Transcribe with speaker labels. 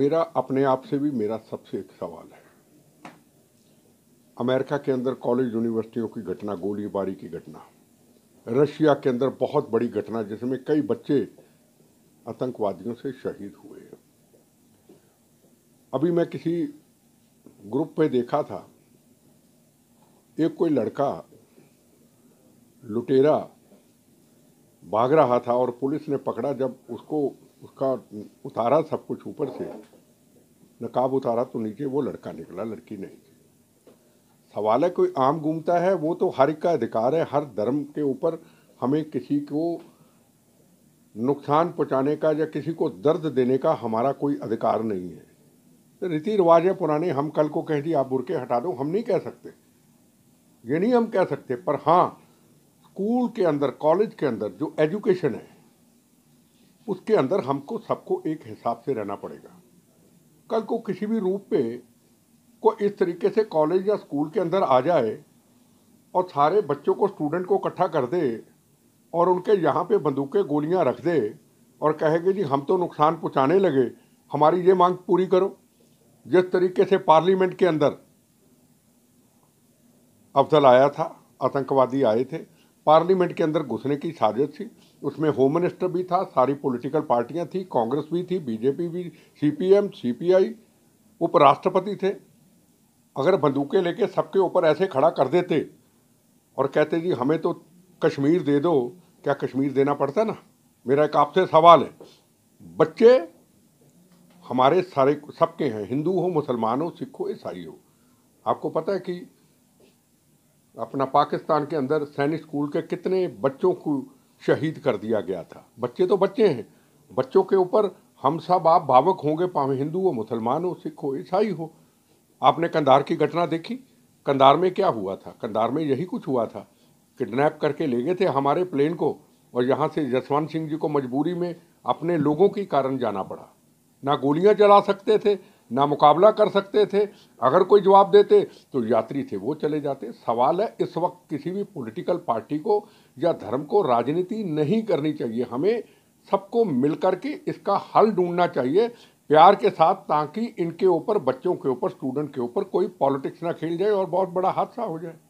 Speaker 1: मेरा अपने आप से भी मेरा सबसे एक सवाल है अमेरिका के अंदर कॉलेज यूनिवर्सिटियों की घटना गोलीबारी की घटना रशिया के अंदर बहुत बड़ी घटना जिसमें कई बच्चे आतंकवादियों से शहीद हुए हैं अभी मैं किसी ग्रुप पे देखा था एक कोई लड़का लुटेरा भाग रहा था और पुलिस ने पकड़ा जब उसको उसका उतारा सब कुछ ऊपर से नकाब उतारा तो नीचे वो लड़का निकला लड़की नहीं सवाल है कोई आम घूमता है वो तो हर एक का अधिकार है हर धर्म के ऊपर हमें किसी को नुकसान पहुंचाने का या किसी को दर्द देने का हमारा कोई अधिकार नहीं है तो रीति रिवाज है पुराने हम कल को कह दिए आप बुरके हटा दो हम नहीं कह सकते ये नहीं हम कह सकते पर हाँ स्कूल के अंदर कॉलेज के अंदर जो एजुकेशन है उसके अंदर हमको सबको एक हिसाब से रहना पड़ेगा कल को किसी भी रूप पे को इस तरीके से कॉलेज या स्कूल के अंदर आ जाए और सारे बच्चों को स्टूडेंट को इकट्ठा कर दे और उनके यहाँ पे बंदूकें गोलियाँ रख दे और कहेगी जी हम तो नुकसान पहुँचाने लगे हमारी ये मांग पूरी करो जिस तरीके से पार्लियामेंट के अंदर अफजल आया था आतंकवादी आए थे पार्लियामेंट के अंदर घुसने की साजिश थी उसमें होम मिनिस्टर भी था सारी पॉलिटिकल पार्टियां थी कांग्रेस भी थी बीजेपी भी सीपीएम सीपीआई उपराष्ट्रपति थे अगर बंदूकें लेके सबके ऊपर ऐसे खड़ा कर देते और कहते जी हमें तो कश्मीर दे दो क्या कश्मीर देना पड़ता ना मेरा एक आपसे सवाल है बच्चे हमारे सारे सबके हैं हिंदू हो मुसलमान हो सिख हो ईसाई हो आपको पता है कि अपना पाकिस्तान के अंदर सैनिक स्कूल के कितने बच्चों को शहीद कर दिया गया था बच्चे तो बच्चे हैं बच्चों के ऊपर हम सब आप भावक होंगे पावे हिंदू हो मुसलमान हो सिख हो ईसाई हो आपने कंधार की घटना देखी कंधार में क्या हुआ था कंधार में यही कुछ हुआ था किडनैप करके ले गए थे हमारे प्लेन को और यहाँ से जसवंत सिंह जी को मजबूरी में अपने लोगों के कारण जाना पड़ा ना गोलियाँ चला सकते थे मुकाबला कर सकते थे अगर कोई जवाब देते तो यात्री थे वो चले जाते सवाल है इस वक्त किसी भी पॉलिटिकल पार्टी को या धर्म को राजनीति नहीं करनी चाहिए हमें सबको मिलकर के इसका हल ढूंढना चाहिए प्यार के साथ ताकि इनके ऊपर बच्चों के ऊपर स्टूडेंट के ऊपर कोई पॉलिटिक्स ना खेल जाए और बहुत बड़ा हादसा हो जाए